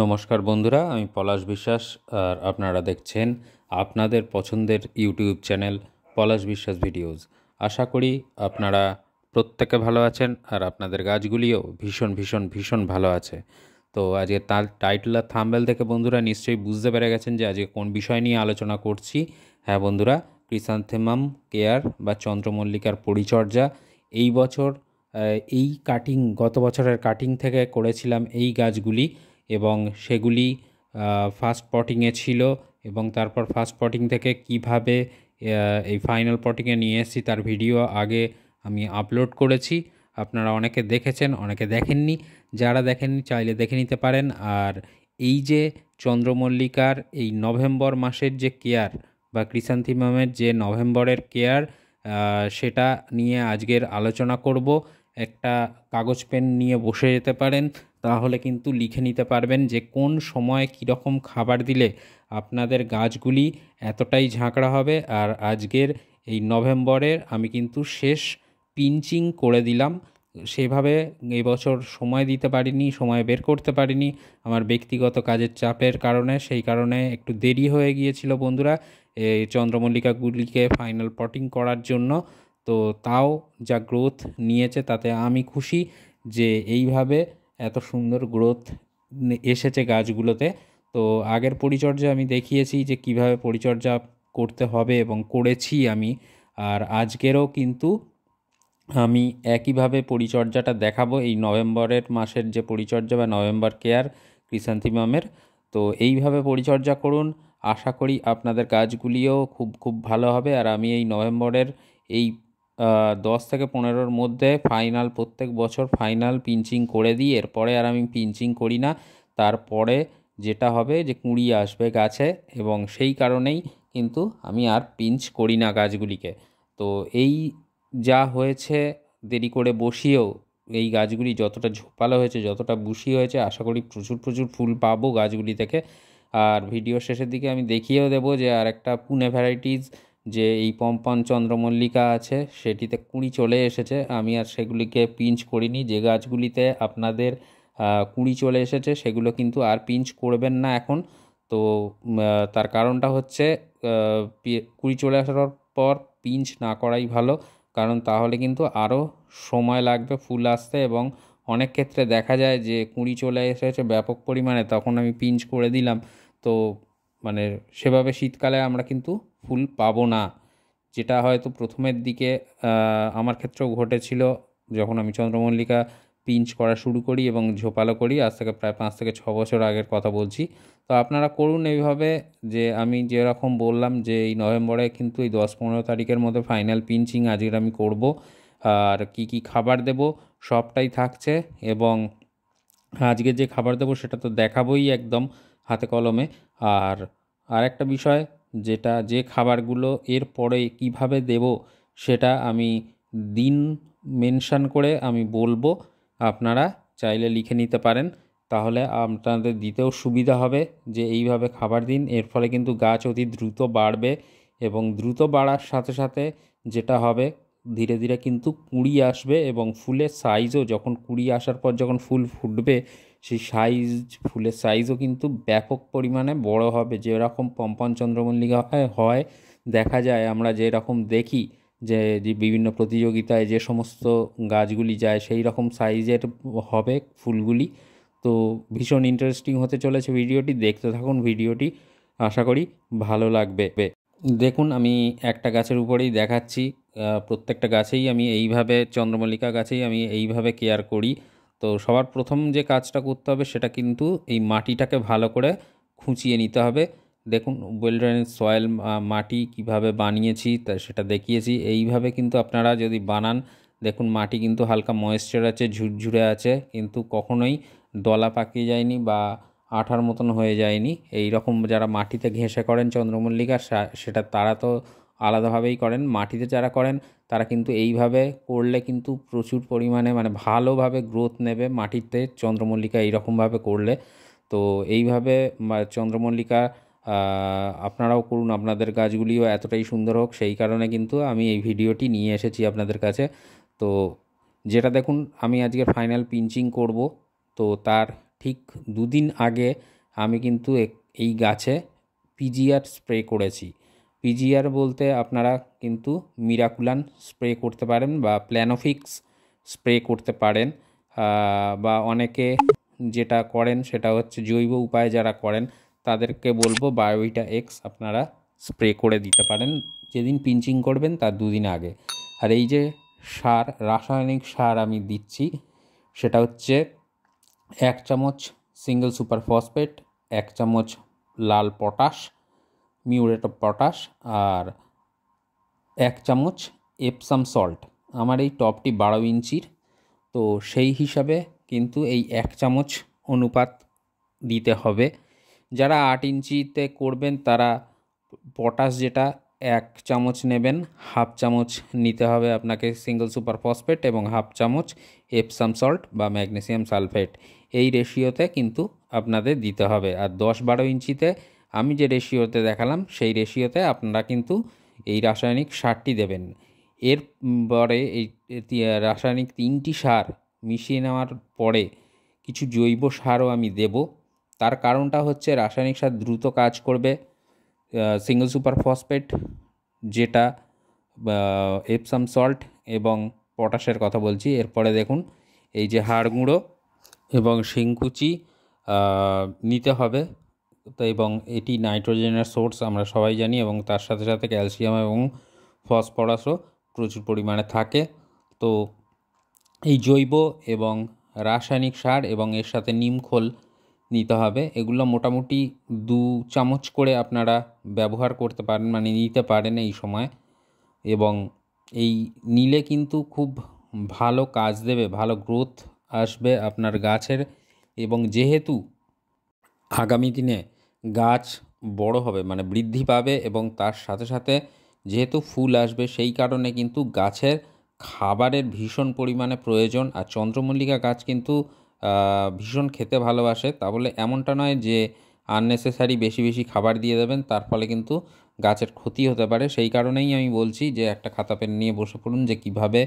নমস্কার বন্ধুরা আমি পলাশ বিশ্বাস আর আপনারা দেখছেন আপনাদের পছন্দের ইউটিউব চ্যানেল পলাশ বিশ্বাস ভিডিওস আশা করি আপনারা প্রত্যেকে ভালো আছেন আর আপনাদের গাছগুলিও ভীষণ ভীষণ ভীষণ ভালো আছে তো আজকে তার টাইটেল আর থাম্বেল থেকে বন্ধুরা নিশ্চয়ই বুঝতে পেরে গেছেন যে আজকে কোন বিষয় নিয়ে আলোচনা করছি হ্যাঁ বন্ধুরা ক্রিসান্থেমাম কেয়ার বা চন্দ্রমল্লিকার পরিচর্যা এই বছর এই কাটিং গত বছরের কাটিং থেকে করেছিলাম এই গাছগুলি এবং সেগুলি ফার্স্ট পটিংয়ে ছিল এবং তারপর ফার্স্ট পটিং থেকে কিভাবে এই ফাইনাল পটিংয়ে নিয়ে এসেছি তার ভিডিও আগে আমি আপলোড করেছি আপনারা অনেকে দেখেছেন অনেকে দেখেননি যারা দেখেননি চাইলে দেখে নিতে পারেন আর এই যে চন্দ্রমল্লিকার এই নভেম্বর মাসের যে কেয়ার বা ক্রিসান্থিমামের যে নভেম্বরের কেয়ার সেটা নিয়ে আজকের আলোচনা করব একটা কাগজ পেন নিয়ে বসে যেতে পারেন তাহলে কিন্তু লিখে নিতে পারবেন যে কোন সময় কীরকম খাবার দিলে আপনাদের গাছগুলি এতটাই ঝাঁকড়া হবে আর আজকের এই নভেম্বরের আমি কিন্তু শেষ পিঞ্চিং করে দিলাম সেভাবে এবছর সময় দিতে পারিনি সময় বের করতে পারিনি আমার ব্যক্তিগত কাজের চাপের কারণে সেই কারণে একটু দেরি হয়ে গিয়েছিল বন্ধুরা এই চন্দ্রমল্লিকাগুলিকে ফাইনাল পটিং করার জন্য তো তাও যা গ্রোথ নিয়েছে তাতে আমি খুশি যে এইভাবে এত সুন্দর গ্রোথ এসেছে গাছগুলোতে তো আগের পরিচর্যা আমি দেখিয়েছি যে কিভাবে পরিচর্যা করতে হবে এবং করেছি আমি আর আজকেরও কিন্তু আমি একইভাবে পরিচর্যাটা দেখাবো এই নভেম্বরের মাসের যে পরিচর্যা বা নভেম্বর কেয়ার ক্রিসান্থিমামের তো এইভাবে পরিচর্যা করুন আশা করি আপনাদের কাজগুলিও খুব খুব ভালো হবে আর আমি এই নভেম্বরের এই দশ থেকে পনেরোর মধ্যে ফাইনাল প্রত্যেক বছর ফাইনাল পিঞ্চিং করে দিই এরপরে আর আমি পিঞ্চিং করি না তারপরে যেটা হবে যে কুঁড়ি আসবে গাছে এবং সেই কারণেই কিন্তু আমি আর পিঞ্চ করি না গাছগুলিকে তো এই যা হয়েছে দেরি করে বসিয়েও এই গাছগুলি যতটা ঝোপালো হয়েছে যতটা বুশি হয়েছে আশা করি প্রচুর প্রচুর ফুল পাবো গাছগুলি থেকে আর ভিডিও শেষের দিকে আমি দেখিয়েও দেবো যে আর একটা পুনে ভ্যারাইটিস যে এই পম্পান চন্দ্রমল্লিকা আছে সেটিতে কুঁড়ি চলে এসেছে আমি আর সেগুলিকে পিঞ্চ করিনি যে গাছগুলিতে আপনাদের কুঁড়ি চলে এসেছে সেগুলো কিন্তু আর পিঞ্চ করবেন না এখন তো তার কারণটা হচ্ছে কুড়ি চলে আসার পর পিঞ্চ না করাই ভালো কারণ তাহলে কিন্তু আরও সময় লাগবে ফুল আসতে এবং অনেক ক্ষেত্রে দেখা যায় যে কুঁড়ি চলে এসেছে ব্যাপক পরিমাণে তখন আমি পিঞ্চ করে দিলাম তো মানে সেভাবে শীতকালে আমরা কিন্তু ফুল পাবো না যেটা হয়তো প্রথমের দিকে আমার ক্ষেত্রেও ঘটেছিল যখন আমি চন্দ্রমল্লিকা পিঞ্চ করা শুরু করি এবং ঝোপালো করি আজ থেকে প্রায় পাঁচ থেকে ছ বছর আগের কথা বলছি তো আপনারা করুন এইভাবে যে আমি যেরকম বললাম যে এই নভেম্বরে কিন্তু এই দশ পনেরো তারিখের মধ্যে ফাইনাল পিঞ্চিং আজকের আমি করব আর কি কি খাবার দেব সবটাই থাকছে এবং আজকে যে খাবার দেবো সেটা তো দেখাবোই একদম হাতে কলমে আর আরেকটা বিষয় যেটা যে খাবারগুলো এর পরে কীভাবে দেব সেটা আমি দিন মেনশান করে আমি বলবো আপনারা চাইলে লিখে নিতে পারেন তাহলে আপনাদের দিতেও সুবিধা হবে যে এইভাবে খাবার দিন এর ফলে কিন্তু গাছ অতি দ্রুত বাড়বে এবং দ্রুত বাড়ার সাথে সাথে যেটা হবে ধীরে ধীরে কিন্তু কুড়ি আসবে এবং ফুলের সাইজও যখন কুড়ি আসার পর যখন ফুল ফুটবে সেই সাইজ ফুলের সাইজও কিন্তু ব্যাপক পরিমাণে বড় হবে যেরকম পম্পন চন্দ্রমল্লিকা হয় দেখা যায় আমরা যেরকম দেখি যে বিভিন্ন প্রতিযোগিতায় যে সমস্ত গাছগুলি যায় সেই রকম সাইজের হবে ফুলগুলি তো ভীষণ ইন্টারেস্টিং হতে চলেছে ভিডিওটি দেখতে থাকুন ভিডিওটি আশা করি ভালো লাগবে দেখুন আমি একটা গাছের উপরেই দেখাচ্ছি প্রত্যেকটা গাছেই আমি এইভাবে চন্দ্রমল্লিকা গাছেই আমি এইভাবে কেয়ার করি তো সবার প্রথম যে কাজটা করতে হবে সেটা কিন্তু এই মাটিটাকে ভালো করে খুঁচিয়ে নিতে হবে দেখুন ওয়েল ড্রেনেজ সয়েল মাটি কিভাবে বানিয়েছি তা সেটা দেখিয়েছি এইভাবে কিন্তু আপনারা যদি বানান দেখুন মাটি কিন্তু হালকা ময়েশ্চার আছে ঝুরঝুরে আছে কিন্তু কখনোই দলা পাকিয়ে যায়নি বা আঠার মতন হয়ে যায়নি এই রকম যারা মাটিতে ঘেঁষে করেন চন্দ্রমল্লিকা সেটা তারা তো আলাদাভাবেই করেন মাটিতে যারা করেন তারা কিন্তু এইভাবে করলে কিন্তু প্রচুর পরিমাণে মানে ভালোভাবে গ্রোথ নেবে মাটিতে চন্দ্রমল্লিকা এইরকমভাবে করলে তো এইভাবে চন্দ্রমল্লিকা আপনারাও করুন আপনাদের গাছগুলিও এতটাই সুন্দর হোক সেই কারণে কিন্তু আমি এই ভিডিওটি নিয়ে এসেছি আপনাদের কাছে তো যেটা দেখুন আমি আজকে ফাইনাল পিঞ্চিং করব তো তার ঠিক দুদিন আগে আমি কিন্তু এই গাছে পিজিআর স্প্রে করেছি পিজিআর বলতে আপনারা কিন্তু মিরাকুলান স্প্রে করতে পারেন বা প্ল্যানোফিক্স স্প্রে করতে পারেন বা অনেকে যেটা করেন সেটা হচ্ছে জৈব উপায়ে যারা করেন তাদেরকে বলবো বায়োইটা এক্স আপনারা স্প্রে করে দিতে পারেন যেদিন পিঞ্চিং করবেন তার দুদিন আগে আর এই যে সার রাসায়নিক সার আমি দিচ্ছি সেটা হচ্ছে এক চামচ সিঙ্গেল সুপার ফসফেট এক চামচ লাল পটাশ মিউরেট অফ পটাশ আর এক চামচ এপসাম সল্ট আমার এই টপটি বারো ইঞ্চির তো সেই হিসাবে কিন্তু এই এক চামচ অনুপাত দিতে হবে যারা আট ইঞ্চিতে করবেন তারা পটাশ যেটা এক চামচ নেবেন হাফ চামচ নিতে হবে আপনাকে সিঙ্গল সুপার ফসফেট এবং হাফ চামচ এপসাম সল্ট বা ম্যাগনেসিয়াম সালফেট এই রেশিওতে কিন্তু আপনাদের দিতে হবে আর দশ বারো ইঞ্চিতে আমি যে রেশিওতে দেখালাম সেই রেশিওতে আপনারা কিন্তু এই রাসায়নিক সারটি দেবেন এর পরে এই রাসায়নিক তিনটি সার মিশিয়ে নেওয়ার পরে কিছু জৈব সারও আমি দেব তার কারণটা হচ্ছে রাসায়নিক সার দ্রুত কাজ করবে সিঙ্গল সুপার ফসফেট যেটা এপসাম সল্ট এবং পটাশের কথা বলছি এরপরে দেখুন এই যে হাড় গুঁড়ো এবং শিংকুচি নিতে হবে তো এবং এটি নাইট্রোজেনের সোর্স আমরা সবাই জানি এবং তার সাথে সাথে ক্যালসিয়াম এবং ফসফরাসও প্রচুর পরিমাণে থাকে তো এই জৈব এবং রাসায়নিক সার এবং এর সাথে নিমখোল নিতে হবে এগুলো মোটামুটি দু চামচ করে আপনারা ব্যবহার করতে পারেন মানে নিতে পারেন এই সময় এবং এই নিলে কিন্তু খুব ভালো কাজ দেবে ভালো গ্রোথ আসবে আপনার গাছের এবং যেহেতু আগামী দিনে গাছ বড় হবে মানে বৃদ্ধি পাবে এবং তার সাথে সাথে যেহেতু ফুল আসবে সেই কারণে কিন্তু গাছের খাবারের ভীষণ পরিমাণে প্রয়োজন আর চন্দ্রমল্লিকা গাছ কিন্তু ভীষণ খেতে ভালোবাসে তা বলে এমনটা নয় যে আননেসেসারি বেশি বেশি খাবার দিয়ে দেবেন তার ফলে কিন্তু গাছের ক্ষতি হতে পারে সেই কারণেই আমি বলছি যে একটা খাতা পেন নিয়ে বসে পড়ুন যে কিভাবে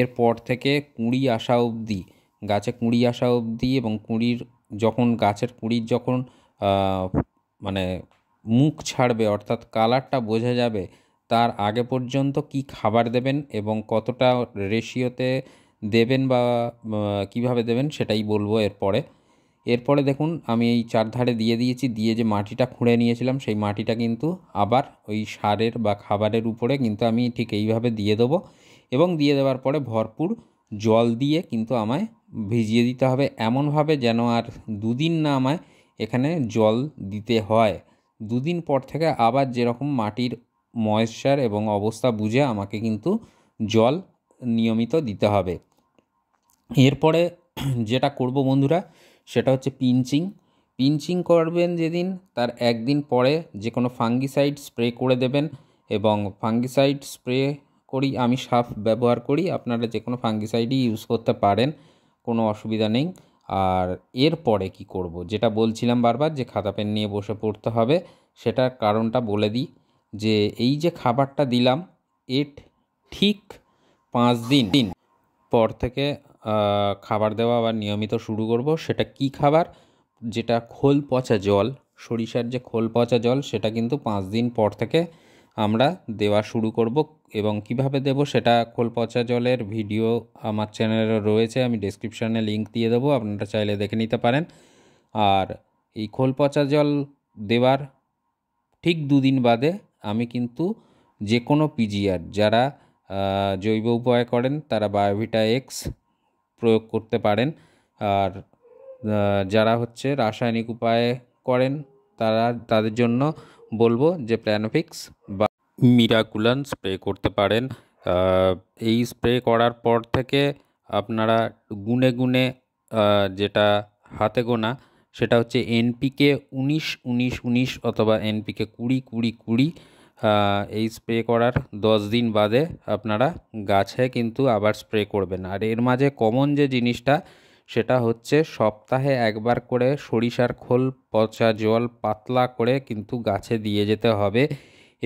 এরপর থেকে কুঁড়ি আসা অবধি গাছে কুঁড়ি আসা অবধি এবং কুঁড়ির যখন গাছের কুঁড়ির যখন মানে মুখ ছাড়বে অর্থাৎ কালারটা বোঝা যাবে তার আগে পর্যন্ত কি খাবার দেবেন এবং কতটা রেশিওতে দেবেন বা কিভাবে দেবেন সেটাই বলবো এরপরে এরপরে দেখুন আমি এই চারধারে দিয়ে দিয়েছি দিয়ে যে মাটিটা খুঁড়ে নিয়েছিলাম সেই মাটিটা কিন্তু আবার ওই সারের বা খাবারের উপরে কিন্তু আমি ঠিক এইভাবে দিয়ে দেবো এবং দিয়ে দেওয়ার পরে ভরপুর জল দিয়ে কিন্তু আমায় ভিজিয়ে দিতে হবে এমনভাবে যেন আর দুদিন না আমায় এখানে জল দিতে হয় দুদিন পর থেকে আবার যেরকম মাটির ময়েশ্চার এবং অবস্থা বুঝে আমাকে কিন্তু জল নিয়মিত দিতে হবে এরপরে যেটা করব বন্ধুরা সেটা হচ্ছে পিঞ্চিং পিঞ্চিং করবেন যেদিন তার একদিন পরে যে কোনো ফাঙ্গিসাইড স্প্রে করে দেবেন এবং ফাঙ্গিসাইড স্প্রে করি আমি সাফ ব্যবহার করি আপনারা যে কোনো ফাঙ্গিসাইডই ইউজ করতে পারেন কোনো অসুবিধা নেই আর এর পরে কি করব। যেটা বলছিলাম বারবার যে খাতা পেন নিয়ে বসে পড়তে হবে সেটার কারণটা বলে দিই যে এই যে খাবারটা দিলাম এর ঠিক পাঁচ দিন দিন পর থেকে খাবার দেওয়া আবার নিয়মিত শুরু করব সেটা কি খাবার যেটা খোল পচা জল সরিষার যে খোল পচা জল সেটা কিন্তু পাঁচ দিন পর থেকে আমরা দেওয়া শুরু করব এবং কিভাবে দেব সেটা খোল পচা জলের ভিডিও আমার চ্যানেলে রয়েছে আমি ডিসক্রিপশানে লিঙ্ক দিয়ে দেবো আপনারা চাইলে দেখে নিতে পারেন আর এই খোল পচা জল দেওয়ার ঠিক দুদিন বাদে আমি কিন্তু যে কোনো পিজিআর যারা জৈব উপায় করেন তারা বায়োভিটা এক্স প্রয়োগ করতে পারেন আর যারা হচ্ছে রাসায়নিক উপায়ে করেন তারা তাদের জন্য বলবো যে প্ল্যানোফিক্স বা মিরাকুলান স্প্রে করতে পারেন এই স্প্রে করার পর থেকে আপনারা গুনে গুনে যেটা হাতে গোনা সেটা হচ্ছে এনপিকে উনিশ উনিশ উনিশ অথবা এনপিকে কুড়ি কুড়ি কুড়ি এই স্প্রে করার দশ দিন বাদে আপনারা গাছে কিন্তু আবার স্প্রে করবেন আর এর মাঝে কমন যে জিনিসটা সেটা হচ্ছে সপ্তাহে একবার করে সরিষার খোল পচা জল পাতলা করে কিন্তু গাছে দিয়ে যেতে হবে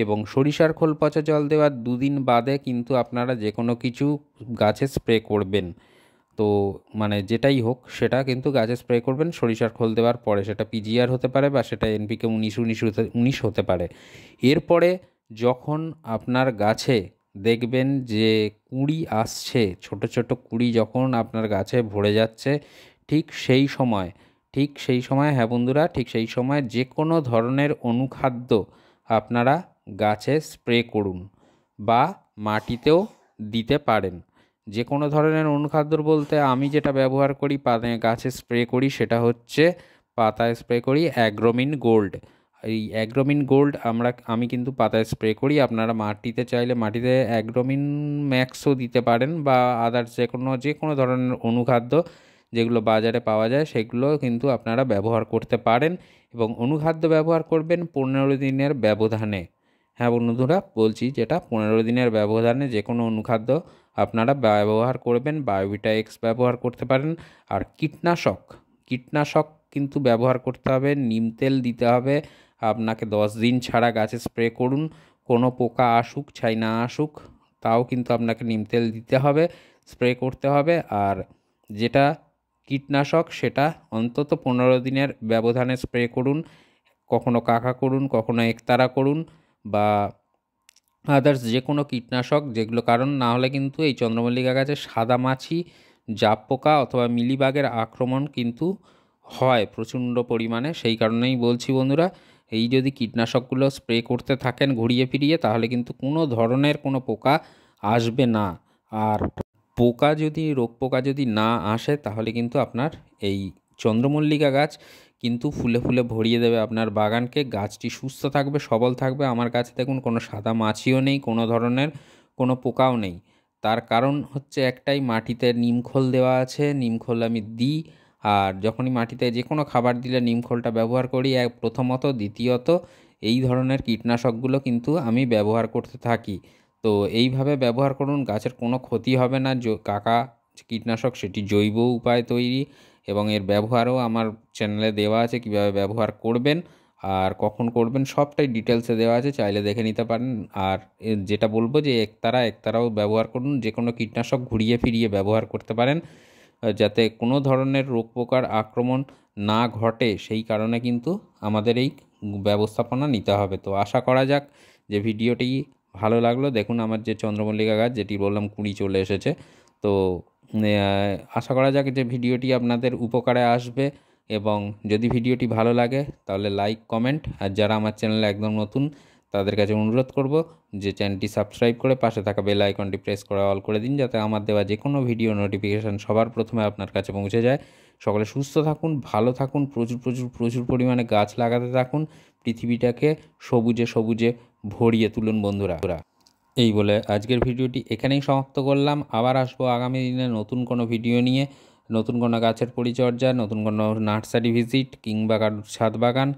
এবং সরিষার খোল পচা জল দেওয়ার দুদিন বাদে কিন্তু আপনারা যে কোনো কিছু গাছে স্প্রে করবেন তো মানে যেটাই হোক সেটা কিন্তু গাছে স্প্রে করবেন সরিষার খোল দেওয়ার পরে সেটা পিজিআর হতে পারে বা সেটা এনপিকে উনিশ উনিশ উনিশ হতে পারে এরপরে যখন আপনার গাছে দেখবেন যে কুঁড়ি আসছে ছোট ছোট কুঁড়ি যখন আপনার গাছে ভরে যাচ্ছে ঠিক সেই সময় ঠিক সেই সময় হ্যাঁ বন্ধুরা ঠিক সেই সময় যে কোনো ধরনের অনুখাদ্য আপনারা গাছে স্প্রে করুন বা মাটিতেও দিতে পারেন যে কোনো ধরনের অনুখাদ্য বলতে আমি যেটা ব্যবহার করি গাছে স্প্রে করি সেটা হচ্ছে পাতায় স্প্রে করি অ্যাগ্রোমিন গোল্ড এই অ্যাগ্রোমিন গোল্ড আমরা আমি কিন্তু পাতায় স্প্রে করি আপনারা মাটিতে চাইলে মাটিতে অ্যাগ্রোমিন ম্যাক্সও দিতে পারেন বা আদার্স যে কোনো যে কোনো ধরনের অনুখাদ্য যেগুলো বাজারে পাওয়া যায় সেগুলো কিন্তু আপনারা ব্যবহার করতে পারেন এবং অনুখাদ্য ব্যবহার করবেন পনেরো দিনের ব্যবধানে হ্যাঁ বন্ধুরা বলছি যেটা পনেরো দিনের ব্যবধানে যে কোনো অনুখাদ্য আপনারা ব্যবহার করবেন বায়োবিটা এক্স ব্যবহার করতে পারেন আর কীটনাশক কীটনাশক কিন্তু ব্যবহার করতে হবে নিম তেল দিতে হবে আপনাকে দশ দিন ছাড়া গাছে স্প্রে করুন কোনো পোকা আসুক ছাই না আসুক তাও কিন্তু আপনাকে নিম তেল দিতে হবে স্প্রে করতে হবে আর যেটা কীটনাশক সেটা অন্তত পনেরো দিনের ব্যবধানে স্প্রে করুন কখনো কাকা করুন কখনো একতারা করুন বা আদার্স যে কোনো কীটনাশক যেগুলো কারণ না হলে কিন্তু এই চন্দ্রমল্লিকা গাছে সাদা মাছি জাপ পোকা অথবা মিলিবাগের আক্রমণ কিন্তু হয় প্রচণ্ড পরিমাণে সেই কারণেই বলছি বন্ধুরা এই যদি কীটনাশকগুলো স্প্রে করতে থাকেন ঘুরিয়ে ফিরিয়ে তাহলে কিন্তু কোনো ধরনের কোনো পোকা আসবে না আর পোকা যদি রোগ পোকা যদি না আসে তাহলে কিন্তু আপনার এই চন্দ্রমল্লিকা গাছ কিন্তু ফুলে ফুলে ভরিয়ে দেবে আপনার বাগানকে গাছটি সুস্থ থাকবে সবল থাকবে আমার কাছে দেখুন কোনো সাদা মাছিও নেই কোনো ধরনের কোনো পোকাও নেই তার কারণ হচ্ছে একটাই মাটিতে নিমখোল দেওয়া আছে নিমখোল আমি দিই আর যখনই মাটিতে যে কোনো খাবার দিলে খোলটা ব্যবহার করি এক প্রথমত দ্বিতীয়ত এই ধরনের কীটনাশকগুলো কিন্তু আমি ব্যবহার করতে থাকি তো এইভাবে ব্যবহার করুন গাছের কোনো ক্ষতি হবে না কাকা কীটনাশক সেটি জৈব উপায় তৈরি এবং এর ব্যবহারও আমার চ্যানেলে দেওয়া আছে কিভাবে ব্যবহার করবেন আর কখন করবেন সবটাই ডিটেলসে দেওয়া আছে চাইলে দেখে নিতে পারেন আর যেটা বলবো যে একতারা একতারাও ব্যবহার করুন যে কোনো কীটনাশক ঘুরিয়ে ফিরিয়ে ব্যবহার করতে পারেন যাতে কোনো ধরনের রোগ পোকার আক্রমণ না ঘটে সেই কারণে কিন্তু আমাদের এই ব্যবস্থাপনা নিতে হবে তো আশা করা যাক যে ভিডিওটি ভালো লাগলো দেখুন আমার যে চন্দ্রমল্লিকা গাছ যেটি বললাম কুড়ি চলে এসেছে তো আশা করা যাক যে ভিডিওটি আপনাদের উপকারে আসবে এবং যদি ভিডিওটি ভালো লাগে তাহলে লাইক কমেন্ট আর যারা আমার চ্যানেলে একদম নতুন তাদের কাছে অনুরোধ করব যে চ্যানেলটি সাবস্ক্রাইব করে পাশে থাকা বেল আইকনটি প্রেস করে অল করে দিন যাতে আমার দেওয়া যে কোনো ভিডিও নোটিফিকেশান সবার প্রথমে আপনার কাছে পৌঁছে যায় সকলে সুস্থ থাকুন ভালো থাকুন প্রচুর প্রচুর প্রচুর পরিমাণে গাছ লাগাতে থাকুন পৃথিবীটাকে সবুজে সবুজে ভরিয়ে তুলুন বন্ধুরা এই বলে আজকের ভিডিওটি এখানেই সমাপ্ত করলাম আবার আসবো আগামী দিনে নতুন কোনো ভিডিও নিয়ে নতুন কোনো গাছের পরিচর্যা নতুন কোনো নার্সারি ভিজিট কিংবা কারোর ছাদ বাগান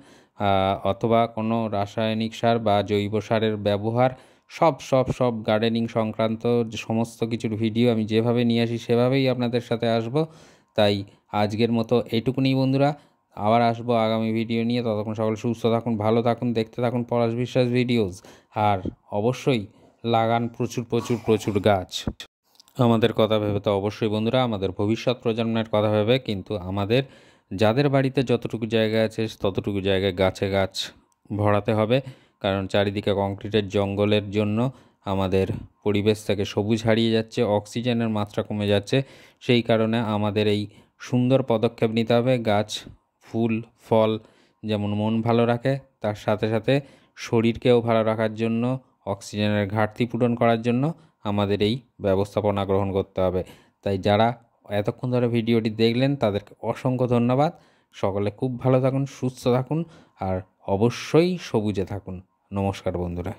অথবা কোনো রাসায়নিক সার বা জৈব সারের ব্যবহার সব সব সব গার্ডেনিং সংক্রান্ত সমস্ত কিছুর ভিডিও আমি যেভাবে নিয়ে আসি সেভাবেই আপনাদের সাথে আসব তাই আজকের মতো এটুকুনি বন্ধুরা আবার আসবো আগামী ভিডিও নিয়ে ততক্ষণ সকল সুস্থ থাকুন ভালো থাকুন দেখতে থাকুন পরাশ বিশ্বাস ভিডিওস আর অবশ্যই লাগান প্রচুর প্রচুর প্রচুর গাছ আমাদের কথা ভেবে তো অবশ্যই বন্ধুরা আমাদের ভবিষ্যৎ প্রজন্মের কথা ভেবে কিন্তু আমাদের যাদের বাড়িতে যতটুকু জায়গা আছে ততটুকু জায়গায় গাছে গাছ ভরাতে হবে কারণ চারিদিকে কংক্রিটের জঙ্গলের জন্য আমাদের পরিবেশ থেকে সবুজ হারিয়ে যাচ্ছে অক্সিজেনের মাত্রা কমে যাচ্ছে সেই কারণে আমাদের এই সুন্দর পদক্ষেপ নিতে হবে গাছ ফুল ফল যেমন মন ভালো রাখে তার সাথে সাথে শরীরকেও ভালো রাখার জন্য অক্সিজেনের ঘাটতি পূরণ করার জন্য আমাদের এই ব্যবস্থাপনা গ্রহণ করতে হবে তাই যারা এতক্ষণ ধরে ভিডিওটি দেখলেন তাদেরকে অসংখ্য ধন্যবাদ সকলে খুব ভালো থাকুন সুস্থ থাকুন আর অবশ্যই সবুজে থাকুন নমস্কার বন্ধুরা